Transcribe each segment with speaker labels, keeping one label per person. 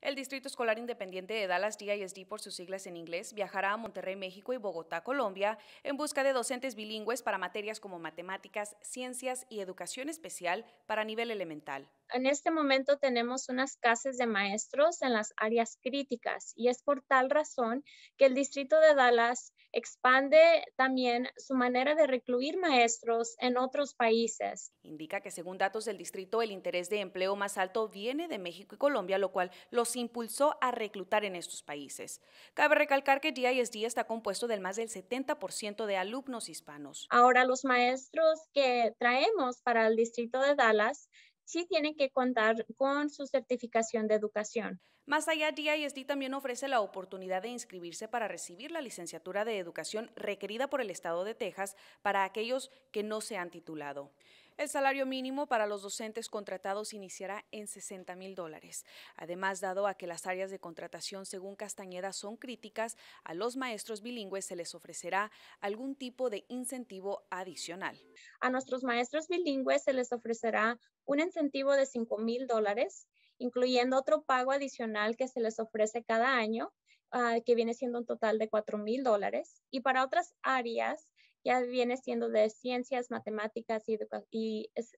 Speaker 1: El Distrito Escolar Independiente de Dallas, DISD por sus siglas en inglés, viajará a Monterrey, México y Bogotá, Colombia, en busca de docentes bilingües para materias como matemáticas, ciencias y educación especial para nivel elemental. En este
Speaker 2: momento tenemos unas casas de maestros en las áreas críticas y es por tal razón que el Distrito de Dallas expande también su manera de recluir maestros en otros países. Indica que según datos del distrito, el interés de empleo
Speaker 1: más alto viene de México y Colombia, lo cual los impulsó a reclutar en estos países. Cabe recalcar que DISD está compuesto del más del 70% de alumnos hispanos.
Speaker 2: Ahora los maestros que traemos para el distrito de Dallas sí tienen que contar con su certificación de educación. Más allá, DISD también ofrece la oportunidad
Speaker 1: de inscribirse para recibir la licenciatura de educación requerida por el Estado de Texas para aquellos que no se han titulado. El salario mínimo para los docentes contratados iniciará en 60 mil dólares. Además, dado a que las áreas de contratación según Castañeda son críticas, a los maestros bilingües se les ofrecerá algún tipo de incentivo
Speaker 2: adicional. A nuestros maestros bilingües se les ofrecerá un incentivo de 5 mil dólares, incluyendo otro pago adicional que se les ofrece cada año, ah, que viene siendo un total de 4 mil dólares. Y para otras áreas, ya viene siendo de ciencias, matemáticas y,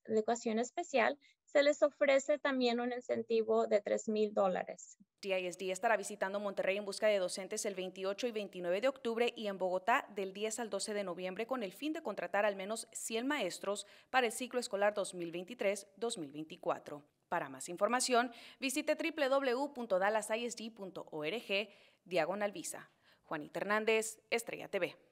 Speaker 2: educación especial, se les ofrece también un incentivo de tres mil dólares.
Speaker 1: DISD estará visitando Monterrey en busca de docentes el 28 y 29 de octubre y en Bogotá del 10 al 12 de noviembre con el fin de contratar al menos 100 maestros para el ciclo escolar 2023-2024. Para más información, visite www.dallasisd.org, diagonal
Speaker 2: visa. Juanita Hernández, Estrella TV.